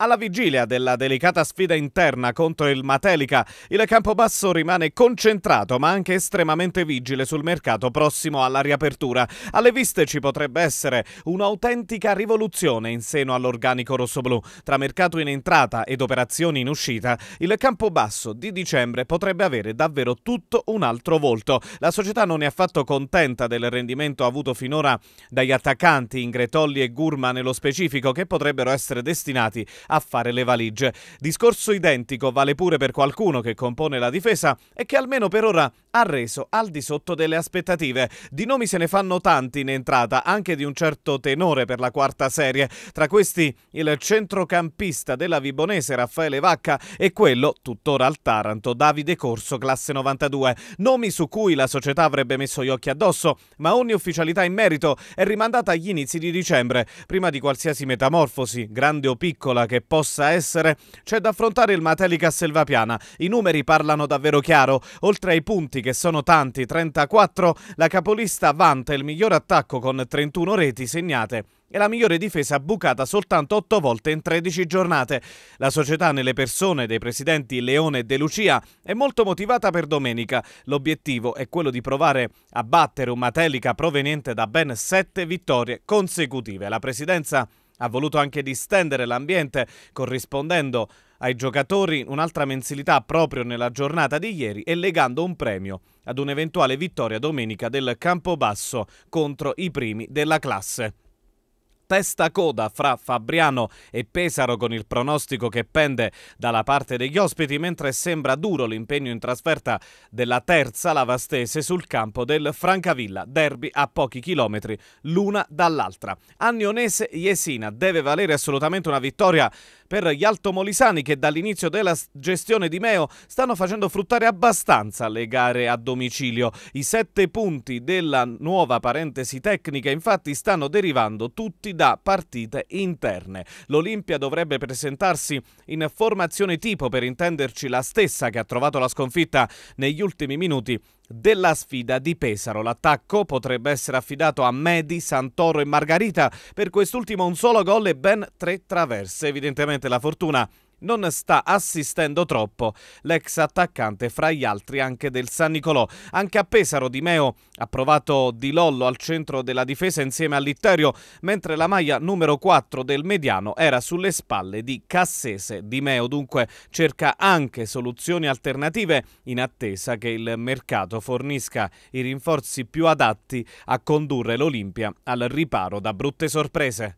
Alla vigilia della delicata sfida interna contro il Matelica, il Campobasso rimane concentrato ma anche estremamente vigile sul mercato prossimo alla riapertura. Alle viste ci potrebbe essere un'autentica rivoluzione in seno all'organico rossoblù. Tra mercato in entrata ed operazioni in uscita, il Campobasso di dicembre potrebbe avere davvero tutto un altro volto. La società non è affatto contenta del rendimento avuto finora dagli attaccanti Ingretolli e Gurma nello specifico che potrebbero essere destinati a fare le valigie. Discorso identico vale pure per qualcuno che compone la difesa e che almeno per ora ha reso al di sotto delle aspettative. Di nomi se ne fanno tanti in entrata, anche di un certo tenore per la quarta serie. Tra questi il centrocampista della Vibonese Raffaele Vacca e quello, tuttora al Taranto, Davide Corso, classe 92. Nomi su cui la società avrebbe messo gli occhi addosso, ma ogni ufficialità in merito è rimandata agli inizi di dicembre, prima di qualsiasi metamorfosi, grande o piccola, che che possa essere, c'è da affrontare il Mateli Selvapiana. I numeri parlano davvero chiaro. Oltre ai punti, che sono tanti, 34, la capolista vanta il miglior attacco con 31 reti segnate e la migliore difesa bucata soltanto 8 volte in 13 giornate. La società nelle persone dei presidenti Leone e De Lucia è molto motivata per domenica. L'obiettivo è quello di provare a battere un Matelica proveniente da ben 7 vittorie consecutive. La presidenza ha voluto anche distendere l'ambiente corrispondendo ai giocatori un'altra mensilità proprio nella giornata di ieri e legando un premio ad un'eventuale vittoria domenica del Campobasso contro i primi della classe testa a coda fra Fabriano e Pesaro con il pronostico che pende dalla parte degli ospiti, mentre sembra duro l'impegno in trasferta della terza Lavastese sul campo del Francavilla, derby a pochi chilometri l'una dall'altra. Annionese-Jesina deve valere assolutamente una vittoria per gli altomolisani che dall'inizio della gestione di Meo stanno facendo fruttare abbastanza le gare a domicilio. I sette punti della nuova parentesi tecnica infatti stanno derivando tutti da partite interne. L'Olimpia dovrebbe presentarsi in formazione tipo, per intenderci la stessa che ha trovato la sconfitta negli ultimi minuti della sfida di Pesaro. L'attacco potrebbe essere affidato a Medi, Santoro e Margarita, per quest'ultimo un solo gol e ben tre traverse. Evidentemente la fortuna non sta assistendo troppo l'ex attaccante fra gli altri anche del San Nicolò. Anche a Pesaro Di Meo ha provato Di Lollo al centro della difesa insieme a Litterio, mentre la maglia numero 4 del Mediano era sulle spalle di Cassese. Di Meo dunque cerca anche soluzioni alternative in attesa che il mercato fornisca i rinforzi più adatti a condurre l'Olimpia al riparo da brutte sorprese.